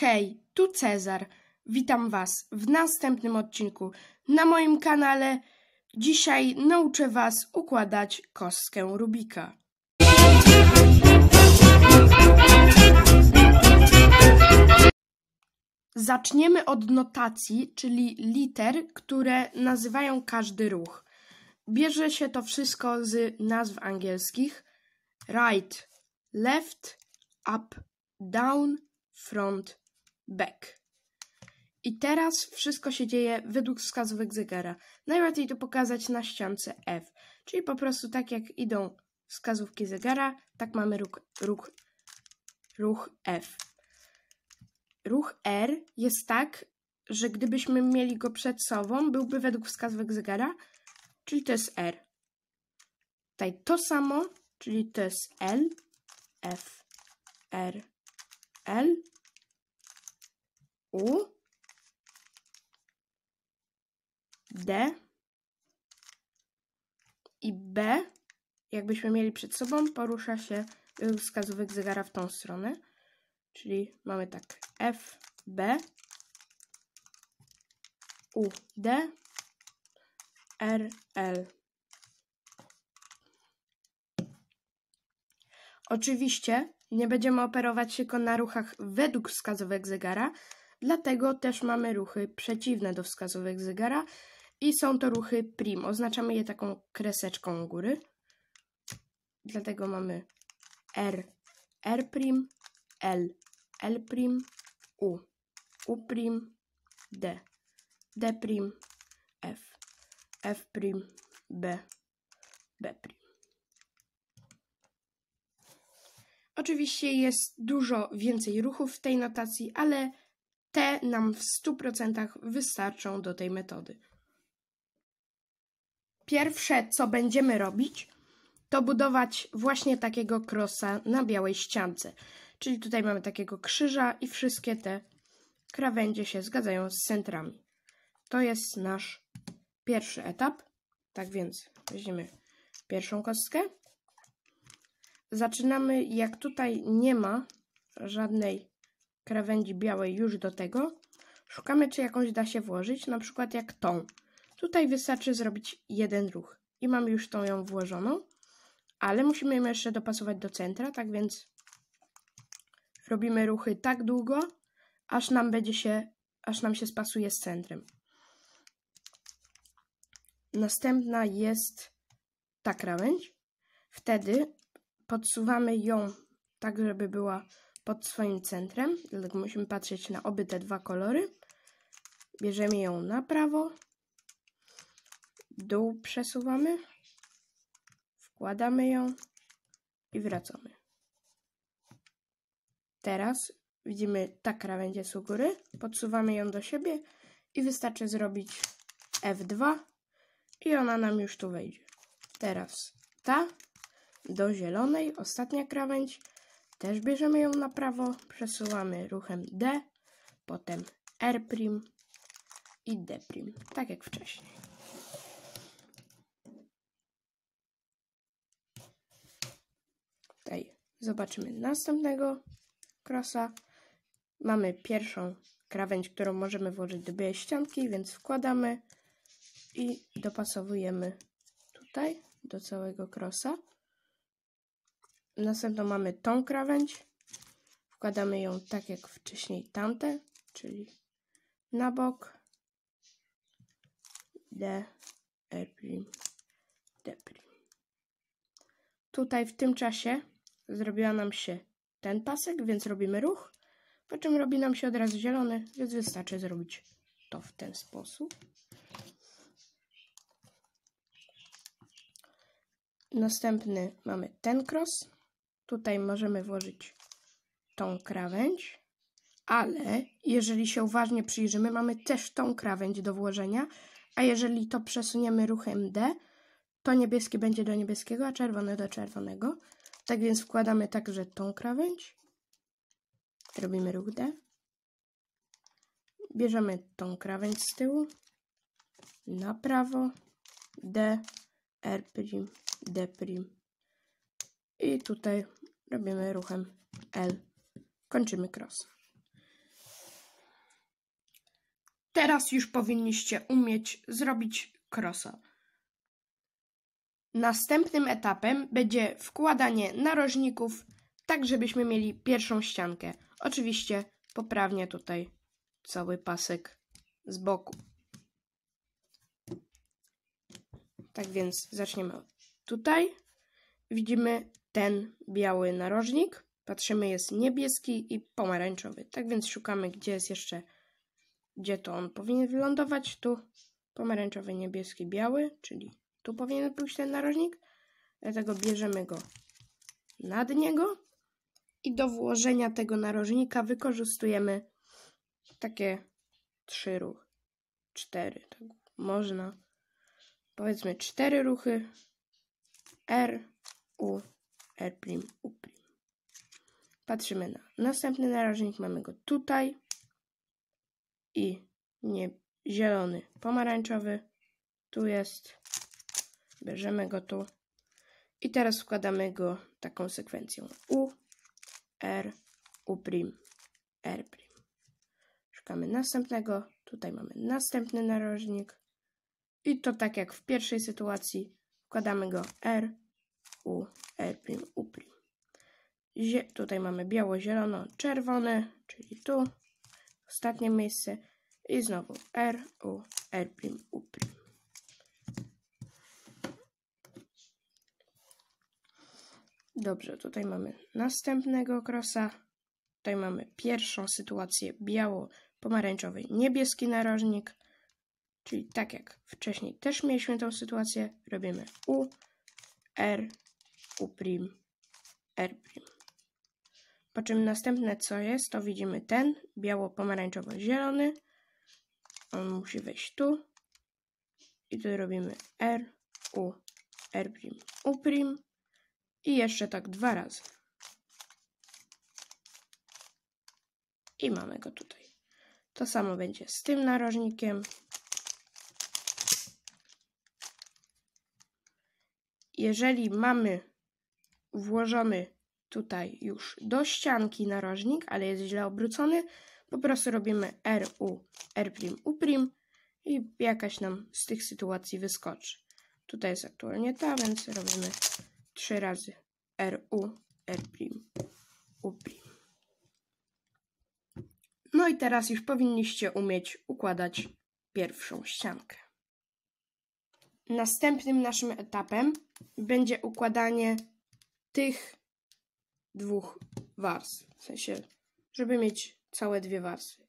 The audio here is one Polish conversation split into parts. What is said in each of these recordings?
Hej, tu Cezar. Witam Was w następnym odcinku na moim kanale. Dzisiaj nauczę Was układać kostkę Rubika. Zaczniemy od notacji, czyli liter, które nazywają każdy ruch. Bierze się to wszystko z nazw angielskich right, left, up, down, front, back. I teraz wszystko się dzieje według wskazówek zegara. Najłatwiej to pokazać na ściance F, czyli po prostu tak jak idą wskazówki zegara, tak mamy ruch, ruch, ruch F. Ruch R jest tak, że gdybyśmy mieli go przed sobą, byłby według wskazówek zegara, czyli to jest R. Tutaj to samo, czyli to jest L, F, R, L u D i B, jakbyśmy mieli przed sobą, porusza się wskazówek zegara w tą stronę. Czyli mamy tak F, B, U, D, R, L. Oczywiście nie będziemy operować tylko na ruchach według wskazówek zegara, Dlatego też mamy ruchy przeciwne do wskazówek zegara i są to ruchy prim. Oznaczamy je taką kreseczką u góry. Dlatego mamy R, R prim, L, L prim, U, U prim, D, D prim, F, F prim, B, B prim. Oczywiście jest dużo więcej ruchów w tej notacji, ale te nam w 100% wystarczą do tej metody. Pierwsze, co będziemy robić, to budować właśnie takiego krosa na białej ściance. Czyli tutaj mamy takiego krzyża i wszystkie te krawędzie się zgadzają z centrami. To jest nasz pierwszy etap. Tak więc weźmiemy pierwszą kostkę. Zaczynamy, jak tutaj nie ma żadnej krawędzi białej już do tego. Szukamy, czy jakąś da się włożyć, na przykład jak tą. Tutaj wystarczy zrobić jeden ruch i mamy już tą ją włożoną, ale musimy ją jeszcze dopasować do centra, tak więc robimy ruchy tak długo, aż nam będzie się, aż nam się spasuje z centrem. Następna jest ta krawędź. Wtedy podsuwamy ją tak, żeby była pod swoim centrem, dlatego musimy patrzeć na obie te dwa kolory. Bierzemy ją na prawo, dół przesuwamy, wkładamy ją i wracamy. Teraz widzimy ta krawędź z u góry, podsuwamy ją do siebie i wystarczy zrobić F2 i ona nam już tu wejdzie. Teraz ta do zielonej, ostatnia krawędź, też bierzemy ją na prawo, przesuwamy ruchem D, potem R' i D', tak jak wcześniej. Tutaj zobaczymy następnego krosa. Mamy pierwszą krawędź, którą możemy włożyć do białej ścianki, więc wkładamy i dopasowujemy tutaj do całego krosa. Następną mamy tą krawędź. Wkładamy ją tak jak wcześniej tamte, czyli na bok. D, E D Tutaj w tym czasie zrobiła nam się ten pasek, więc robimy ruch. Po czym robi nam się od razu zielony, więc wystarczy zrobić to w ten sposób. Następny mamy ten cross. Tutaj możemy włożyć tą krawędź, ale jeżeli się uważnie przyjrzymy, mamy też tą krawędź do włożenia, a jeżeli to przesuniemy ruchem D, to niebieski będzie do niebieskiego, a czerwony do czerwonego. Tak więc wkładamy także tą krawędź, robimy ruch D, bierzemy tą krawędź z tyłu, na prawo, D, R', D', i tutaj robimy ruchem L. Kończymy cross. Teraz już powinniście umieć zrobić crossa. Następnym etapem będzie wkładanie narożników, tak żebyśmy mieli pierwszą ściankę. Oczywiście poprawnie tutaj cały pasek z boku. Tak więc zaczniemy tutaj. Widzimy ten biały narożnik. Patrzymy, jest niebieski i pomarańczowy. Tak więc szukamy, gdzie jest jeszcze, gdzie to on powinien wylądować. Tu pomarańczowy, niebieski, biały, czyli tu powinien pójść ten narożnik. Dlatego bierzemy go nad niego i do włożenia tego narożnika wykorzystujemy takie trzy ruchy. Cztery, tak można. Powiedzmy cztery ruchy. R, U, R', U'. Patrzymy na następny narożnik. Mamy go tutaj. I nie, zielony, pomarańczowy. Tu jest. Bierzemy go tu. I teraz wkładamy go taką sekwencją. U, R, U', R'. Szukamy następnego. Tutaj mamy następny narożnik. I to tak jak w pierwszej sytuacji. Wkładamy go R, u Eprim Upri. Zie tutaj mamy biało-zielono-czerwony, czyli tu. Ostatnie miejsce. I znowu R, U, R prim, U Dobrze, tutaj mamy następnego krosa. Tutaj mamy pierwszą sytuację biało-pomarańczowy niebieski narożnik. Czyli tak jak wcześniej też mieliśmy tą sytuację, robimy U, R, u', R'. Po czym następne co jest, to widzimy ten biało-pomarańczowo-zielony. On musi wejść tu. I tu robimy R, U, R', U'. I jeszcze tak dwa razy. I mamy go tutaj. To samo będzie z tym narożnikiem. Jeżeli mamy włożony tutaj już do ścianki narożnik, ale jest źle obrócony. Po prostu robimy RU, R'U' i jakaś nam z tych sytuacji wyskoczy. Tutaj jest aktualnie ta, więc robimy 3 razy RU, R'U'. No i teraz już powinniście umieć układać pierwszą ściankę. Następnym naszym etapem będzie układanie tych dwóch warstw. W sensie, żeby mieć całe dwie warstwy.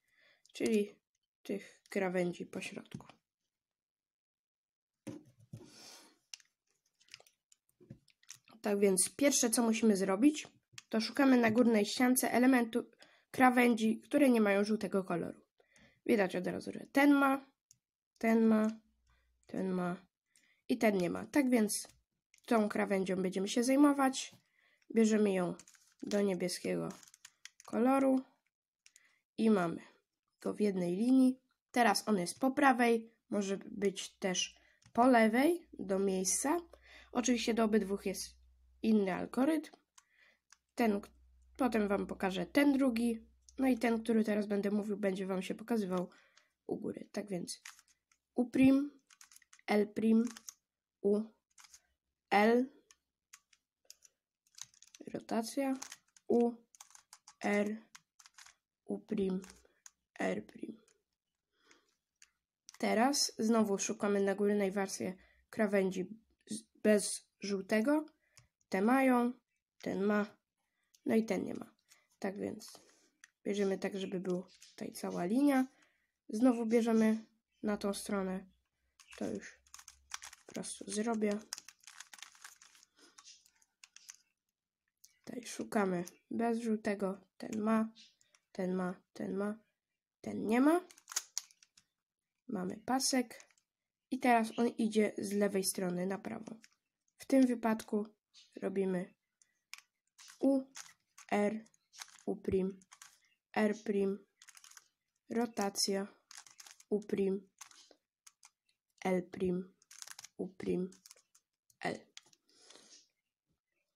Czyli tych krawędzi po środku. Tak więc pierwsze co musimy zrobić, to szukamy na górnej ściance elementu krawędzi, które nie mają żółtego koloru. Widać od razu, że ten ma, ten ma, ten ma i ten nie ma. Tak więc Tą krawędzią będziemy się zajmować. Bierzemy ją do niebieskiego koloru i mamy go w jednej linii. Teraz on jest po prawej, może być też po lewej do miejsca. Oczywiście do obydwu jest inny algorytm. Ten, potem Wam pokażę ten drugi, no i ten, który teraz będę mówił, będzie Wam się pokazywał u góry. Tak więc U', L', U L rotacja U R U prim R prim Teraz znowu szukamy na górnej warstwie krawędzi bez żółtego. Te mają, ten ma, no i ten nie ma. Tak więc bierzemy tak, żeby była tutaj cała linia. Znowu bierzemy na tą stronę. To już po prostu zrobię. szukamy. Bez żółtego. Ten ma, ten ma, ten ma, ten nie ma. Mamy pasek. I teraz on idzie z lewej strony na prawo. W tym wypadku robimy U, R, U', R', rotacja, U', L', U',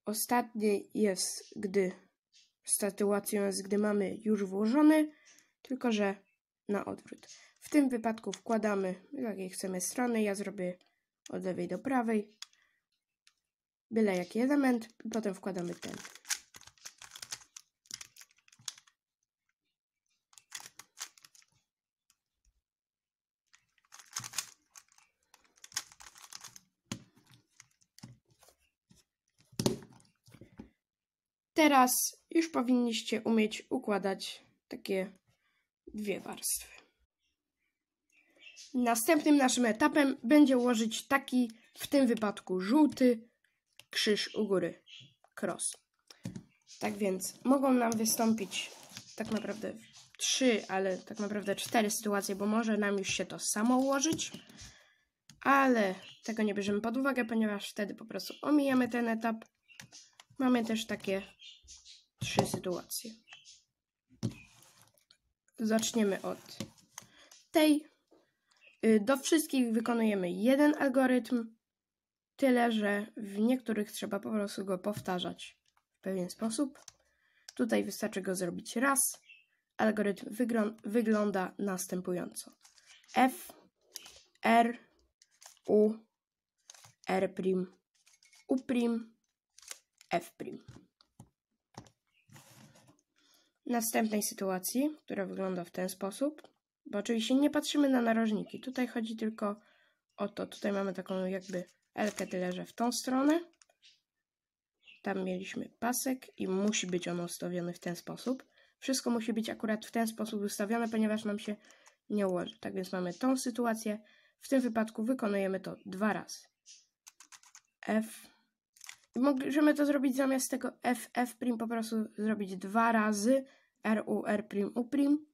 Ostatni jest, gdy statuacją jest, gdy mamy już włożony, tylko że na odwrót. W tym wypadku wkładamy, jakiej chcemy strony, ja zrobię od lewej do prawej, byle jaki element, potem wkładamy ten. Teraz już powinniście umieć układać takie dwie warstwy. Następnym naszym etapem będzie ułożyć taki, w tym wypadku żółty, krzyż u góry, cross. Tak więc mogą nam wystąpić tak naprawdę trzy, ale tak naprawdę cztery sytuacje, bo może nam już się to samo ułożyć, ale tego nie bierzemy pod uwagę, ponieważ wtedy po prostu omijamy ten etap Mamy też takie trzy sytuacje. Zaczniemy od tej. Y, do wszystkich wykonujemy jeden algorytm, tyle że w niektórych trzeba po prostu go powtarzać w pewien sposób. Tutaj wystarczy go zrobić raz. Algorytm wygląda następująco. F, R, U, R', U', f'. W następnej sytuacji, która wygląda w ten sposób, bo oczywiście nie patrzymy na narożniki. Tutaj chodzi tylko o to. Tutaj mamy taką jakby elkę, tyle że w tą stronę. Tam mieliśmy pasek i musi być on ustawiony w ten sposób. Wszystko musi być akurat w ten sposób ustawione, ponieważ nam się nie ułoży. Tak więc mamy tą sytuację. W tym wypadku wykonujemy to dwa razy. F możemy to zrobić zamiast tego f, f prim po prostu zrobić dwa razy r, u, r prim, u prim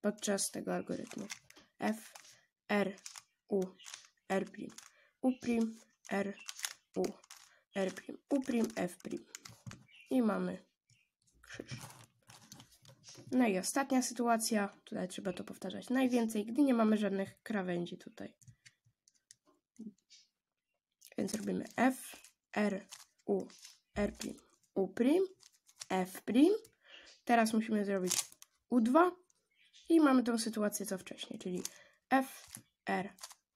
podczas tego algorytmu. f, r, u, r prim, u prim, r, u, r prim, u prim, f prim. I mamy krzyż. No i ostatnia sytuacja, tutaj trzeba to powtarzać najwięcej, gdy nie mamy żadnych krawędzi tutaj. Więc robimy f, r, u, R', U', F'. Teraz musimy zrobić U2 i mamy tą sytuację co wcześniej, czyli F, R,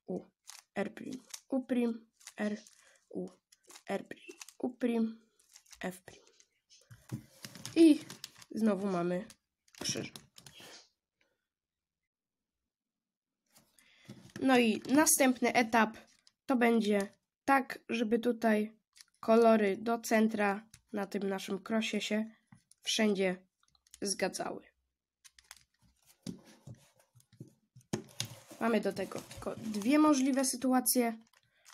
U, R', U', R, U, R', U', F'. I znowu mamy krzyż. No i następny etap to będzie tak, żeby tutaj kolory do centra na tym naszym krosie się wszędzie zgadzały. Mamy do tego tylko dwie możliwe sytuacje.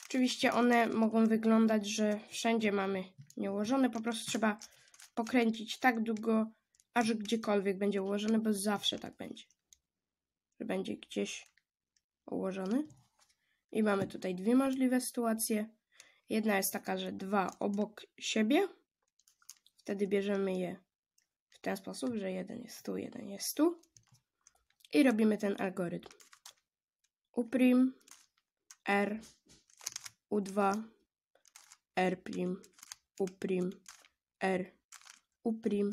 Oczywiście one mogą wyglądać, że wszędzie mamy nieułożone. Po prostu trzeba pokręcić tak długo, aż gdziekolwiek będzie ułożony, bo zawsze tak będzie. Że będzie gdzieś ułożony. I mamy tutaj dwie możliwe sytuacje. Jedna jest taka, że dwa obok siebie. Wtedy bierzemy je w ten sposób, że jeden jest tu, jeden jest tu. I robimy ten algorytm. Uprim, R, U2, R', Uprim, R, Uprim,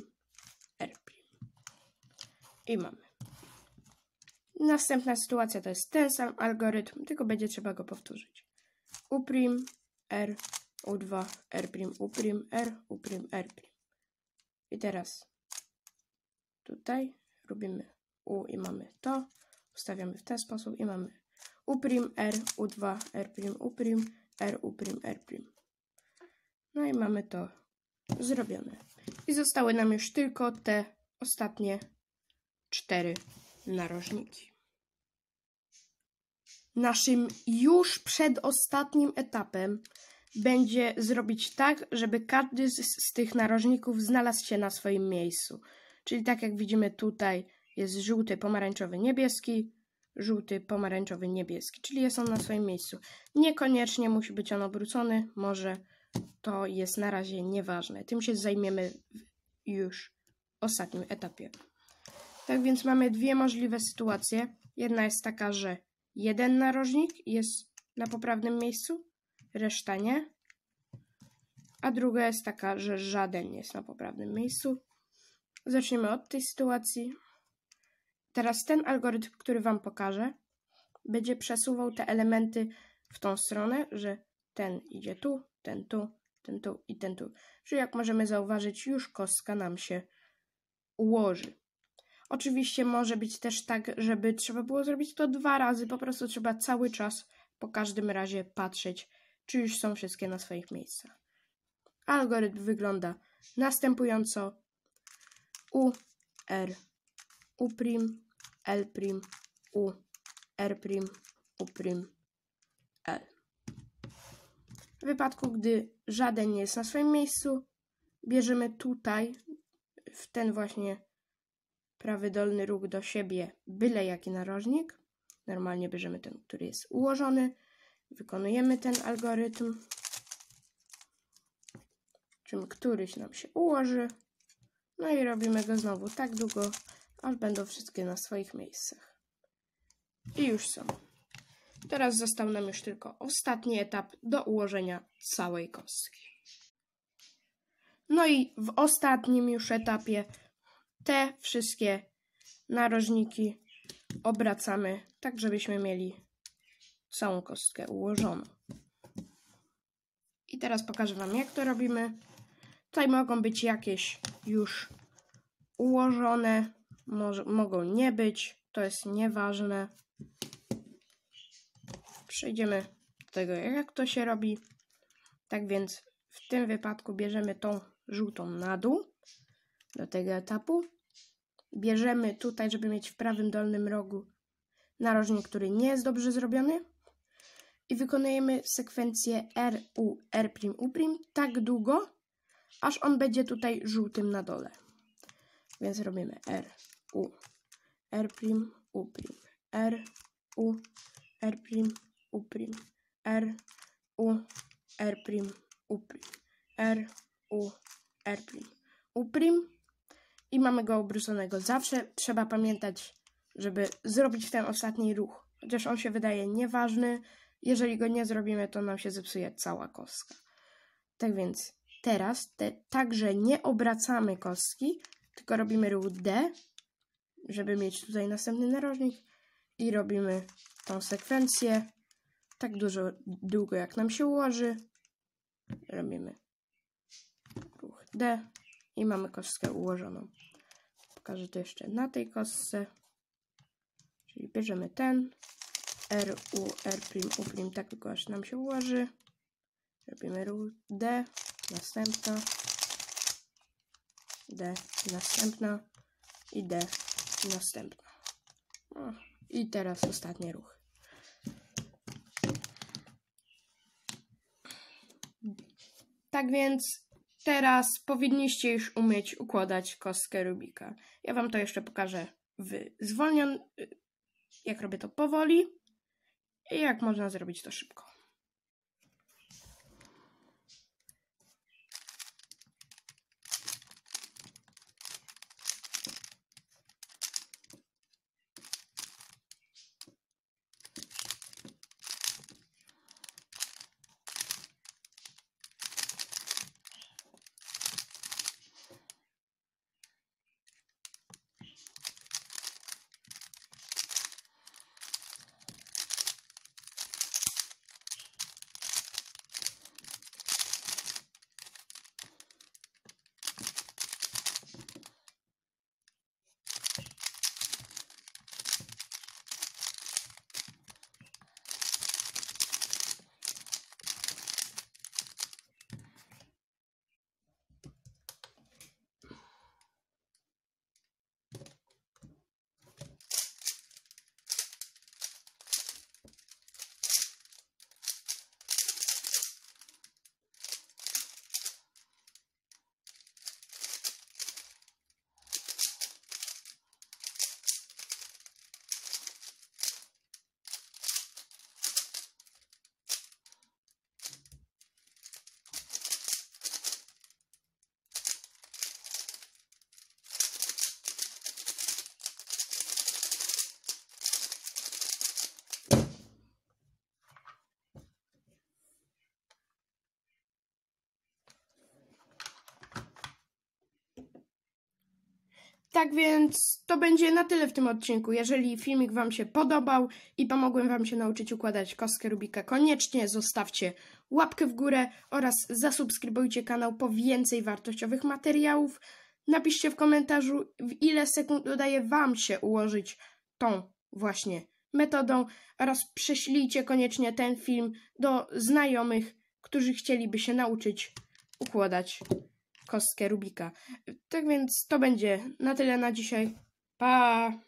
R'. I mamy. Następna sytuacja to jest ten sam algorytm, tylko będzie trzeba go powtórzyć. Uprim, R, U2, R', U', R, U', R'. I teraz tutaj robimy U i mamy to. Ustawiamy w ten sposób i mamy U', R, U2, R', U', R, U', R'. No i mamy to zrobione. I zostały nam już tylko te ostatnie cztery narożniki. Naszym już przedostatnim etapem będzie zrobić tak, żeby każdy z, z tych narożników znalazł się na swoim miejscu. Czyli tak jak widzimy tutaj jest żółty, pomarańczowy, niebieski, żółty, pomarańczowy, niebieski. Czyli jest on na swoim miejscu. Niekoniecznie musi być on obrócony, może to jest na razie nieważne. Tym się zajmiemy już w ostatnim etapie. Tak więc mamy dwie możliwe sytuacje. Jedna jest taka, że Jeden narożnik jest na poprawnym miejscu, reszta nie. A druga jest taka, że żaden jest na poprawnym miejscu. Zaczniemy od tej sytuacji. Teraz ten algorytm, który Wam pokażę, będzie przesuwał te elementy w tą stronę, że ten idzie tu, ten tu, ten tu i ten tu. Czyli jak możemy zauważyć, już kostka nam się ułoży. Oczywiście może być też tak, żeby trzeba było zrobić to dwa razy, po prostu trzeba cały czas po każdym razie patrzeć, czy już są wszystkie na swoich miejscach. Algorytm wygląda następująco. U, R, U', L', U, R', U', L. W wypadku, gdy żaden nie jest na swoim miejscu, bierzemy tutaj, w ten właśnie prawy dolny róg do siebie byle jaki narożnik. Normalnie bierzemy ten, który jest ułożony. Wykonujemy ten algorytm. Czym któryś nam się ułoży. No i robimy go znowu tak długo, aż będą wszystkie na swoich miejscach. I już są. Teraz został nam już tylko ostatni etap do ułożenia całej kostki. No i w ostatnim już etapie te wszystkie narożniki obracamy tak, żebyśmy mieli całą kostkę ułożoną. I teraz pokażę Wam, jak to robimy. Tutaj mogą być jakieś już ułożone, może, mogą nie być, to jest nieważne. Przejdziemy do tego, jak to się robi. Tak więc w tym wypadku bierzemy tą żółtą na dół do tego etapu bierzemy tutaj, żeby mieć w prawym dolnym rogu narożnik, który nie jest dobrze zrobiony i wykonujemy sekwencję RU, U' tak długo, aż on będzie tutaj żółtym na dole. Więc robimy R, R', U', R, U, R', U', R, U, R', U', R, U, R', U', i mamy go obróconego. Zawsze trzeba pamiętać, żeby zrobić ten ostatni ruch. Chociaż on się wydaje nieważny, jeżeli go nie zrobimy, to nam się zepsuje cała kostka. Tak więc teraz te, także nie obracamy kostki, tylko robimy ruch D, żeby mieć tutaj następny narożnik i robimy tą sekwencję tak dużo, długo jak nam się ułoży. Robimy ruch D i mamy kostkę ułożoną pokażę to jeszcze na tej kostce. Czyli bierzemy ten. R, U, R', U', tak tylko aż nam się ułoży. Robimy D, następna, D, następna i D, następna. O, I teraz ostatni ruch. Tak więc Teraz powinniście już umieć układać kostkę Rubika. Ja Wam to jeszcze pokażę w zwolnion... Y, jak robię to powoli i jak można zrobić to szybko. Tak więc to będzie na tyle w tym odcinku. Jeżeli filmik Wam się podobał i pomogłem Wam się nauczyć układać kostkę Rubika, koniecznie zostawcie łapkę w górę oraz zasubskrybujcie kanał po więcej wartościowych materiałów. Napiszcie w komentarzu, w ile sekund udaje Wam się ułożyć tą właśnie metodą oraz prześlijcie koniecznie ten film do znajomych, którzy chcieliby się nauczyć układać kostkę Rubika. Tak więc to będzie na tyle na dzisiaj. Pa!